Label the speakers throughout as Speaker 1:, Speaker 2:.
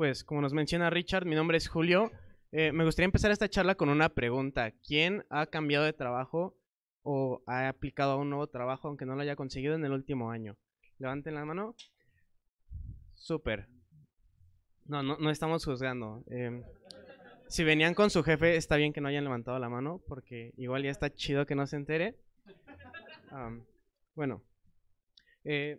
Speaker 1: pues como nos menciona Richard, mi nombre es Julio. Eh, me gustaría empezar esta charla con una pregunta. ¿Quién ha cambiado de trabajo o ha aplicado a un nuevo trabajo aunque no lo haya conseguido en el último año? Levanten la mano. Súper. No, no, estamos juzgando. Em, si venían con su jefe, está bien que no hayan levantado la mano, porque igual ya está chido que no se entere. bueno, eh,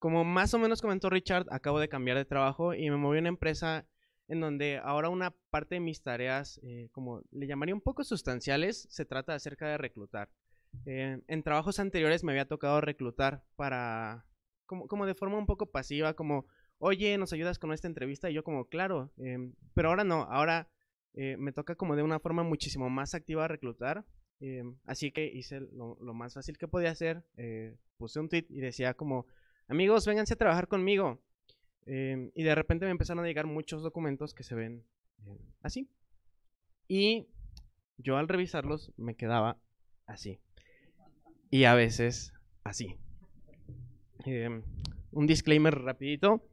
Speaker 1: como más o menos comentó Richard, acabo de cambiar de trabajo y me moví a una empresa en donde ahora una parte de mis tareas, eh, como le llamaría un poco sustanciales, se trata acerca de reclutar. Eh, en trabajos anteriores me había tocado reclutar para, como, como, de forma un poco pasiva, como, oye, nos ayudas con esta entrevista y yo como, claro, em, pero ahora no, ahora eh, me toca como de una forma muchísimo más activa reclutar. Em, así que hice lo, más fácil que podía hacer, puse un tweet y decía como, amigos, vénganse a trabajar conmigo. Em, y de repente me empezaron a llegar muchos documentos que se ven eh, así. Y yo al revisarlos me quedaba así. Y a veces así. Em, un disclaimer rapidito.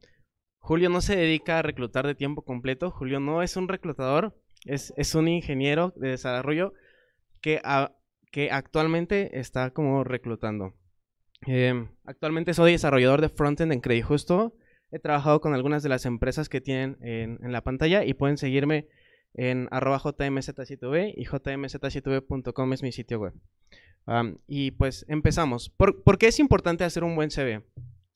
Speaker 1: Julio no se dedica a reclutar de tiempo completo. Julio no es un reclutador, es, un ingeniero de desarrollo que, que actualmente está como reclutando. Em, actualmente soy desarrollador de frontend en Credit Justo. He trabajado con algunas de las empresas que tienen en, la pantalla y pueden seguirme en arroba y jmz es mi sitio web. y pues empezamos. ¿Por, qué es importante hacer un buen CV?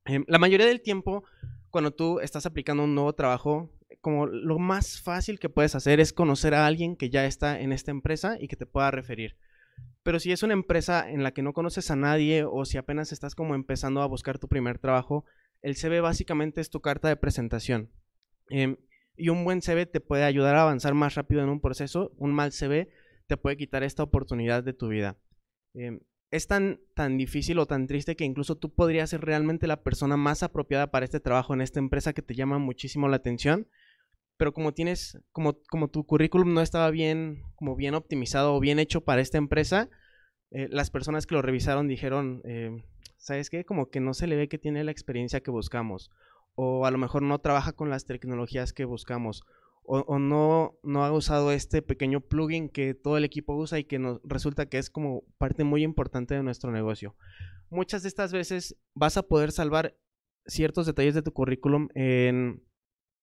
Speaker 1: Em, la mayoría del tiempo, cuando tú estás aplicando un nuevo trabajo, como lo más fácil que puedes hacer es conocer a alguien que ya está en esta empresa y que te pueda referir. Pero si es una empresa en la que no conoces a nadie o si apenas estás como empezando a buscar tu primer trabajo, el CV básicamente es tu carta de presentación. Em, y un buen CV te puede ayudar a avanzar más rápido en un proceso, un mal CV te puede quitar esta oportunidad de tu vida. Em, es tan, tan difícil o tan triste que incluso tú podrías ser realmente la persona más apropiada para este trabajo en esta empresa que te llama muchísimo la atención pero como tienes, como, como tu currículum no estaba bien, como bien optimizado o bien hecho para esta empresa, eh, las personas que lo revisaron dijeron, eh, ¿sabes qué? Como que no se le ve que tiene la experiencia que buscamos, o a lo mejor no trabaja con las tecnologías que buscamos, o, no, no ha usado este pequeño plugin que todo el equipo usa y que nos resulta que es como parte muy importante de nuestro negocio. Muchas de estas veces vas a poder salvar ciertos detalles de tu currículum en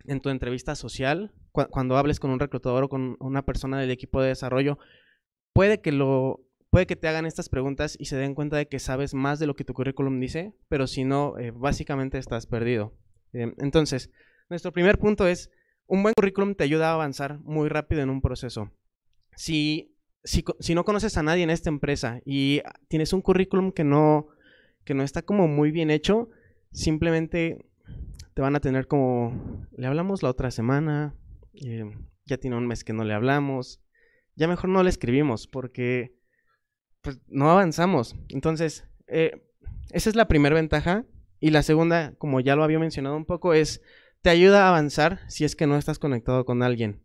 Speaker 1: en tu entrevista social, cuando hables con un reclutador o con una persona del equipo de desarrollo, puede que lo puede que te hagan estas preguntas y se den cuenta de que sabes más de lo que tu currículum dice, pero si no, eh, básicamente estás perdido. Eh, entonces, nuestro primer punto es, un buen currículum te ayuda a avanzar muy rápido en un proceso. Si, si, no conoces a nadie en esta empresa y tienes un currículum que no, que no está como muy bien hecho, simplemente te van a tener como, le hablamos la otra semana, eh, ya tiene un mes que no le hablamos, ya mejor no le escribimos porque pues, no avanzamos. Entonces, eh, esa es la primera ventaja. Y la segunda, como ya lo había mencionado un poco, es te ayuda a avanzar si es que no estás conectado con alguien.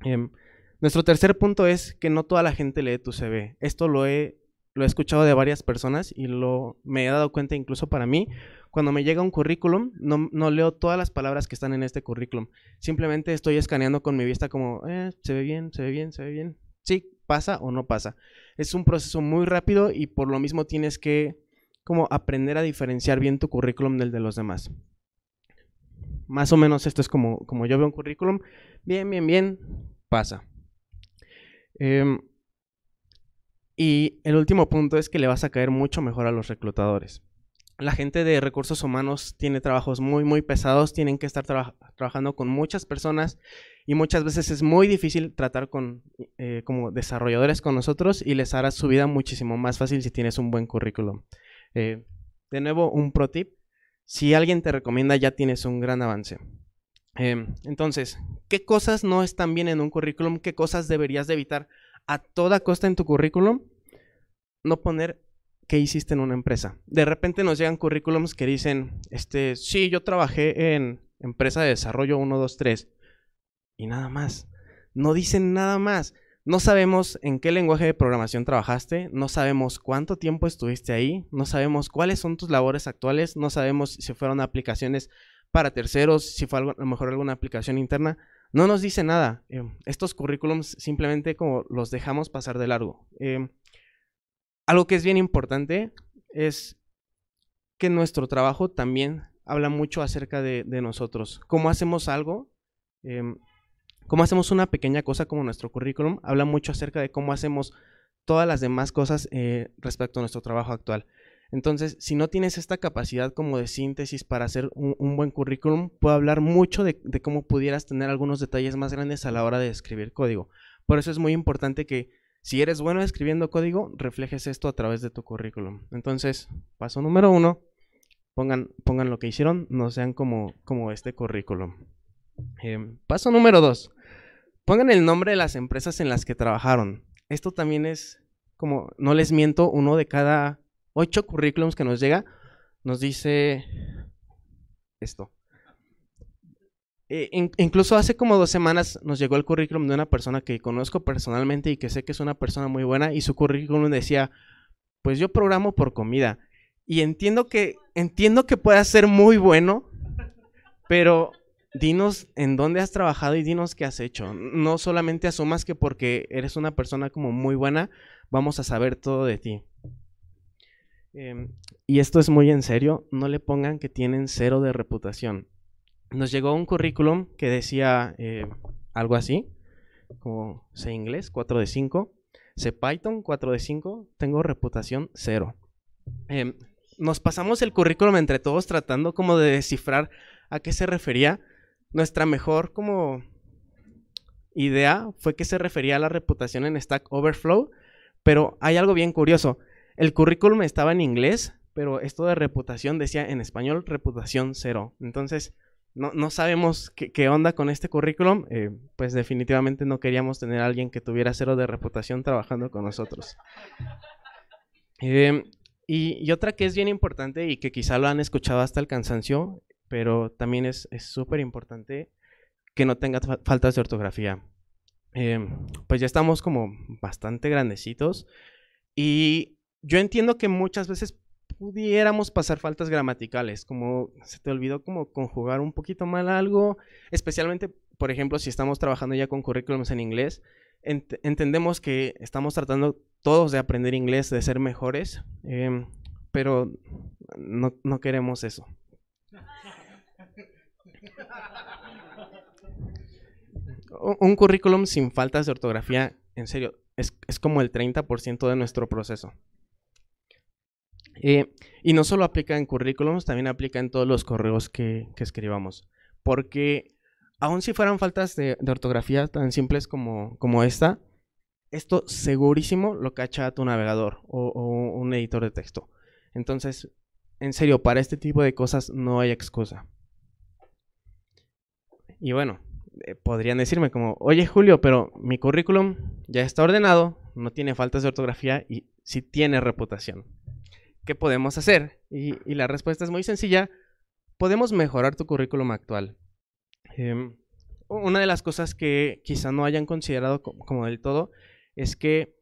Speaker 1: Em, nuestro tercer punto es que no toda la gente lee tu CV. Esto lo he lo he escuchado de varias personas y lo me he dado cuenta incluso para mí. Cuando me llega un currículum, no, leo todas las palabras que están en este currículum. Simplemente estoy escaneando con mi vista como, eh, se ve bien, se ve bien, se ve bien. Sí, pasa o no pasa. Es un proceso muy rápido y por lo mismo tienes que como aprender a diferenciar bien tu currículum del de los demás. Más o menos esto es como, como yo veo un currículum. Bien, bien, bien, pasa. Eh, y el último punto es que le vas a caer mucho mejor a los reclutadores. La gente de recursos humanos tiene trabajos muy, muy pesados, tienen que estar trabajando con muchas personas y muchas veces es muy difícil tratar con eh, como desarrolladores con nosotros y les hará su vida muchísimo más fácil si tienes un buen currículum. Eh, de nuevo, un pro tip, si alguien te recomienda ya tienes un gran avance. Em, entonces, ¿qué cosas no están bien en un currículum? ¿Qué cosas deberías de evitar? a toda costa en tu currículum no poner qué hiciste en una empresa. De repente nos llegan currículums que dicen, este, sí, yo trabajé en empresa de desarrollo 1, 2, 3 y nada más. No dicen nada más. No sabemos en qué lenguaje de programación trabajaste, no sabemos cuánto tiempo estuviste ahí, no sabemos cuáles son tus labores actuales, no sabemos si fueron aplicaciones para terceros, si fue a lo mejor alguna aplicación interna no nos dice nada. Em, estos currículums simplemente como los dejamos pasar de largo. Em, algo que es bien importante es que nuestro trabajo también habla mucho acerca de, nosotros. Cómo hacemos algo, em, cómo hacemos una pequeña cosa como nuestro currículum, habla mucho acerca de cómo hacemos todas las demás cosas eh, respecto a nuestro trabajo actual. Entonces, si no tienes esta capacidad como de síntesis para hacer un, buen currículum, puedo hablar mucho de, cómo pudieras tener algunos detalles más grandes a la hora de escribir código. Por eso es muy importante que si eres bueno escribiendo código, reflejes esto a través de tu currículum. Entonces, paso número uno, pongan, pongan lo que hicieron, no sean como, como este currículum. Em, paso número dos, pongan el nombre de las empresas en las que trabajaron. Esto también es como, no les miento, uno de cada ocho currículums que nos llega, nos dice esto. Eh, incluso hace como dos semanas nos llegó el currículum de una persona que conozco personalmente y que sé que es una persona muy buena y su currículum decía, pues yo programo por comida y entiendo que entiendo que pueda ser muy bueno, pero dinos en dónde has trabajado y dinos qué has hecho. No solamente asumas que porque eres una persona como muy buena, vamos a saber todo de ti. Em, y esto es muy en serio, no le pongan que tienen cero de reputación. Nos llegó un currículum que decía eh, algo así, como C inglés, 4 de 5, C Python, 4 de 5, tengo reputación cero. Em, nos pasamos el currículum entre todos tratando como de descifrar a qué se refería. Nuestra mejor como idea fue que se refería a la reputación en Stack Overflow, pero hay algo bien curioso. El currículum estaba en inglés, pero esto de reputación decía en español reputación cero. Entonces, no, sabemos qué, qué, onda con este currículum. Eh, pues definitivamente no queríamos tener alguien que tuviera cero de reputación trabajando con nosotros. Em, y, otra que es bien importante y que quizá lo han escuchado hasta el cansancio, pero también es súper importante que no tenga faltas de ortografía. Em, pues ya estamos como bastante grandecitos y yo entiendo que muchas veces pudiéramos pasar faltas gramaticales, como se te olvidó como conjugar un poquito mal algo, especialmente, por ejemplo, si estamos trabajando ya con currículums en inglés, entendemos que estamos tratando todos de aprender inglés, de ser mejores, em, pero no, queremos eso. un currículum sin faltas de ortografía, en serio, es, es como el 30% de nuestro proceso. Eh, y no solo aplica en currículums, también aplica en todos los correos que, escribamos. Porque aun si fueran faltas de, ortografía tan simples como, esta, esto segurísimo lo cacha tu navegador o, un editor de texto. Entonces, en serio, para este tipo de cosas no hay excusa. Y bueno, eh, podrían decirme como, oye Julio, pero mi currículum ya está ordenado, no tiene faltas de ortografía y sí tiene reputación. ¿qué podemos hacer? Y, la respuesta es muy sencilla, podemos mejorar tu currículum actual. Em, una de las cosas que quizá no hayan considerado como del todo es que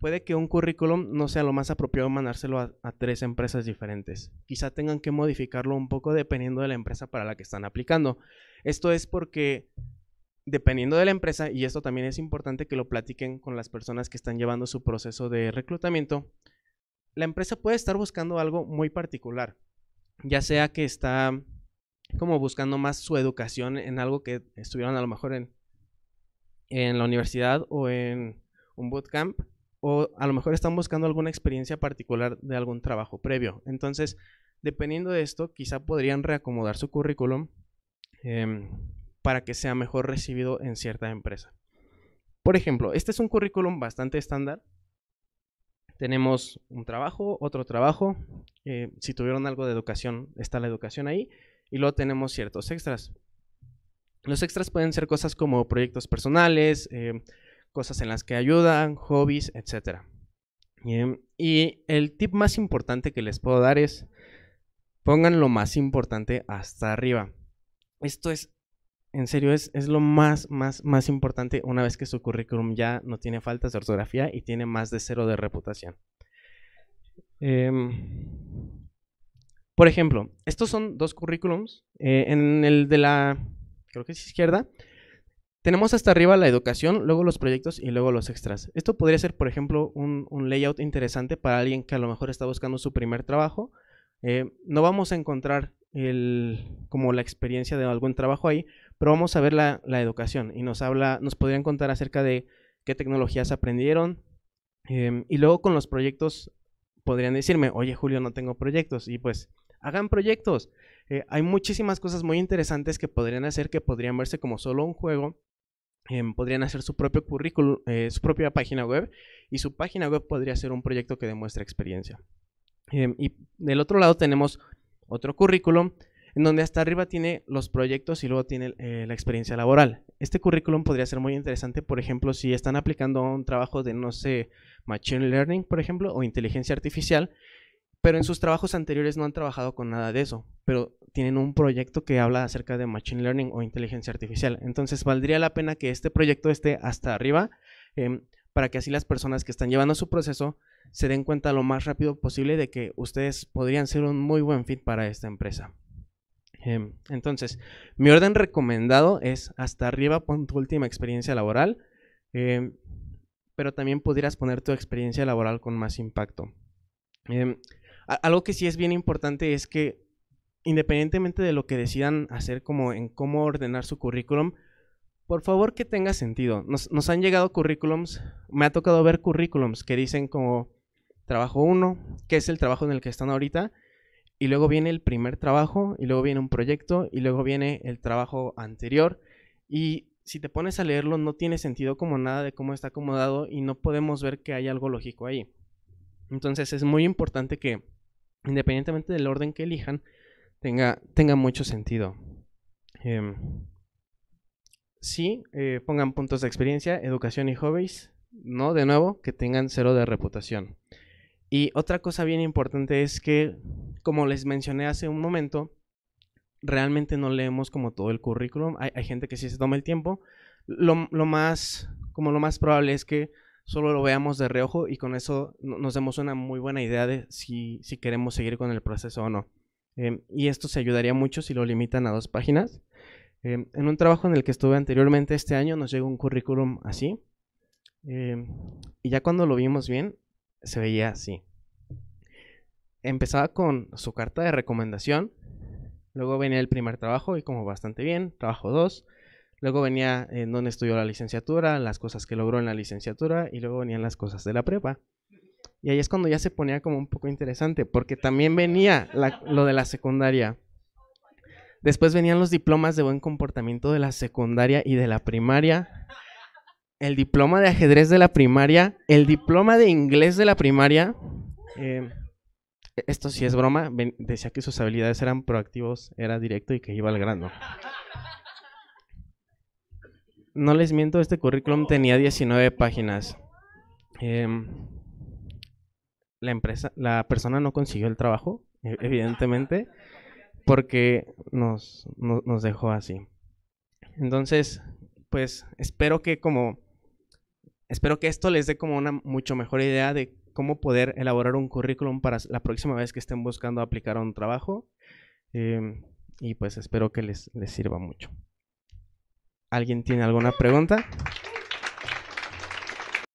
Speaker 1: puede que un currículum no sea lo más apropiado mandárselo a, tres empresas diferentes. Quizá tengan que modificarlo un poco dependiendo de la empresa para la que están aplicando. Esto es porque dependiendo de la empresa, y esto también es importante que lo platiquen con las personas que están llevando su proceso de reclutamiento, la empresa puede estar buscando algo muy particular, ya sea que está como buscando más su educación en algo que estuvieron a lo mejor en, en la universidad o en un bootcamp, o a lo mejor están buscando alguna experiencia particular de algún trabajo previo. Entonces, dependiendo de esto, quizá podrían reacomodar su currículum em, para que sea mejor recibido en cierta empresa. Por ejemplo, este es un currículum bastante estándar, tenemos un trabajo, otro trabajo, eh, si tuvieron algo de educación, está la educación ahí, y luego tenemos ciertos extras. Los extras pueden ser cosas como proyectos personales, eh, cosas en las que ayudan, hobbies, etc. Y el tip más importante que les puedo dar es, pongan lo más importante hasta arriba. Esto es en serio, es, es lo más, más, más importante una vez que su currículum ya no tiene faltas de ortografía y tiene más de cero de reputación. Em, por ejemplo, estos son dos currículums. Eh, en el de la, creo que es izquierda, tenemos hasta arriba la educación, luego los proyectos y luego los extras. Esto podría ser, por ejemplo, un, layout interesante para alguien que a lo mejor está buscando su primer trabajo. Eh, no vamos a encontrar como la experiencia de algún trabajo ahí, pero vamos a ver la, la educación y nos habla, nos podrían contar acerca de qué tecnologías aprendieron. Em, y luego con los proyectos podrían decirme, oye Julio, no tengo proyectos. Y pues, hagan proyectos. Eh, hay muchísimas cosas muy interesantes que podrían hacer, que podrían verse como solo un juego. Em, podrían hacer su propio currículum, eh, su propia página web. Y su página web podría ser un proyecto que demuestre experiencia. Em, y del otro lado tenemos otro currículum en donde hasta arriba tiene los proyectos y luego tiene eh, la experiencia laboral. Este currículum podría ser muy interesante, por ejemplo, si están aplicando un trabajo de, no sé, Machine Learning, por ejemplo, o inteligencia artificial, pero en sus trabajos anteriores no han trabajado con nada de eso, pero tienen un proyecto que habla acerca de Machine Learning o inteligencia artificial. Entonces, valdría la pena que este proyecto esté hasta arriba. Em, para que así las personas que están llevando su proceso se den cuenta lo más rápido posible de que ustedes podrían ser un muy buen fit para esta empresa. Em, entonces, mi orden recomendado es hasta arriba pon tu última experiencia laboral, em, pero también pudieras poner tu experiencia laboral con más impacto. Em, algo que sí es bien importante es que independientemente de lo que decidan hacer como en cómo ordenar su currículum, por favor que tenga sentido. Nos, nos han llegado currículums, me ha tocado ver currículums que dicen como trabajo 1, que es el trabajo en el que están ahorita, y luego viene el primer trabajo, y luego viene un proyecto, y luego viene el trabajo anterior. Y si te pones a leerlo, no tiene sentido como nada de cómo está acomodado y no podemos ver que hay algo lógico ahí. Entonces es muy importante que, independientemente del orden que elijan, tenga, tenga mucho sentido. si em, sí, eh, pongan puntos de experiencia, educación y hobbies. No, de nuevo, que tengan cero de reputación. Y otra cosa bien importante es que como les mencioné hace un momento, realmente no leemos como todo el currículum. Hay, gente que sí se toma el tiempo. Lo, más, como lo más probable es que solo lo veamos de reojo y con eso nos demos una muy buena idea de si, queremos seguir con el proceso o no. Em, y esto se ayudaría mucho si lo limitan a dos páginas. Em, en un trabajo en el que estuve anteriormente este año nos llegó un currículum así. Em, y ya cuando lo vimos bien, se veía así empezaba con su carta de recomendación, luego venía el primer trabajo y como bastante bien, trabajo dos luego venía en donde estudió la licenciatura, las cosas que logró en la licenciatura y luego venían las cosas de la prepa. Y ahí es cuando ya se ponía como un poco interesante, porque también venía lo de la secundaria. Después venían los diplomas de buen comportamiento de la secundaria y de la primaria. El diploma de ajedrez de la primaria. El diploma de inglés de la primaria. Eh, esto sí es broma, decía que sus habilidades eran proactivos, era directo y que iba al grano. No les miento, este currículum tenía 19 páginas. Em, la empresa, la persona no consiguió el trabajo, e, evidentemente, porque nos, nos dejó así. Entonces, pues espero que como espero que esto les dé como una mucho mejor idea de cómo poder elaborar un currículum para la próxima vez que estén buscando aplicar a un trabajo. Em, y pues espero que les, les sirva mucho. ¿Alguien tiene alguna pregunta?